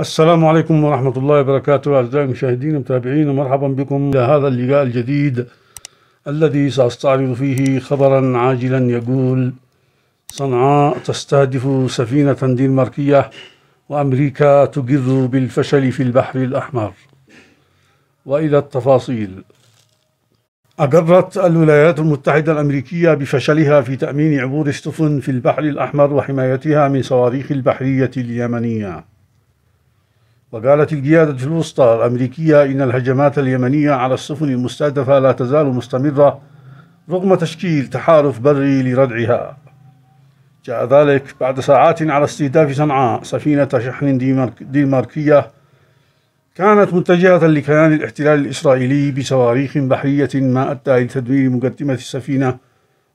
السلام عليكم ورحمة الله وبركاته أعزائي المشاهدين المتابعين مرحبا بكم إلى هذا اللقاء الجديد الذي سأستعرض فيه خبرا عاجلا يقول صنعاء تستهدف سفينة دنماركية وأمريكا تقر بالفشل في البحر الأحمر وإلى التفاصيل أقرت الولايات المتحدة الأمريكية بفشلها في تأمين عبور السفن في البحر الأحمر وحمايتها من صواريخ البحرية اليمنية وقالت القيادة الوسطى الأمريكية إن الهجمات اليمنية على السفن المستهدفة لا تزال مستمرة رغم تشكيل تحالف بري لردعها جاء ذلك بعد ساعات على استهداف صنعاء سفينة شحن دنماركية كانت متجهة لكيان الاحتلال الإسرائيلي بصواريخ بحرية ما أدى لتدمير مقدمة السفينة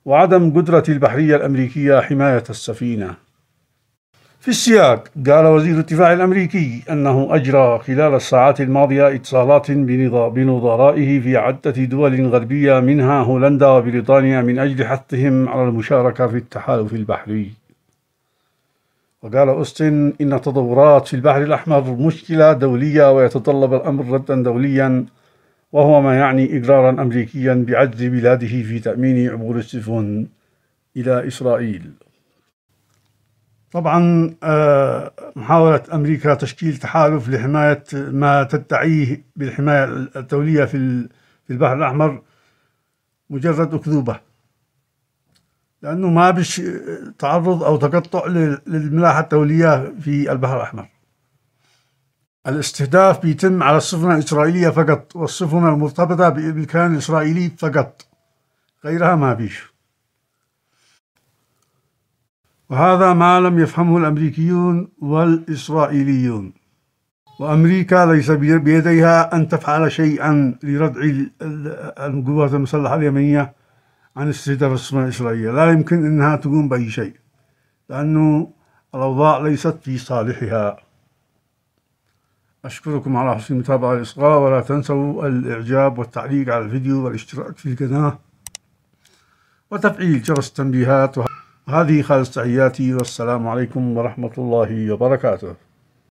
وعدم قدرة البحرية الأمريكية حماية السفينة في السياق قال وزير الدفاع الأمريكي أنه أجرى خلال الساعات الماضية اتصالات بنظرائه في عدة دول غربية منها هولندا وبريطانيا من أجل حثهم على المشاركة في التحالف البحري وقال أوستن إن التطورات في البحر الأحمر مشكلة دولية ويتطلب الأمر ردا دوليا وهو ما يعني إقرارا أمريكيا بعجز بلاده في تأمين عبور السفن إلى إسرائيل طبعا آه، محاولة أمريكا تشكيل تحالف لحماية ما تدعيه بالحماية الدولية في البحر الأحمر مجرد أكذوبة لأنه ما بش تعرض أو تقطع للملاحة الدولية في البحر الأحمر الاستهداف بيتم على السفن الإسرائيلية فقط والسفن المرتبطة بالكيان الإسرائيلي فقط غيرها ما بيش وهذا ما لم يفهمه الأمريكيون والإسرائيليون وأمريكا ليس بيديها أن تفعل شيئا لردع القوات المسلحة اليمنية عن استهداف السفن الإسرائيلية لا يمكن أنها تقوم بأي شيء لأنه الأوضاع ليست في صالحها أشكركم على حسن المتابعة الإصغاء ولا تنسوا الإعجاب والتعليق على الفيديو والاشتراك في القناة وتفعيل جرس التنبيهات هذه خالص تحياتي والسلام عليكم ورحمة الله وبركاته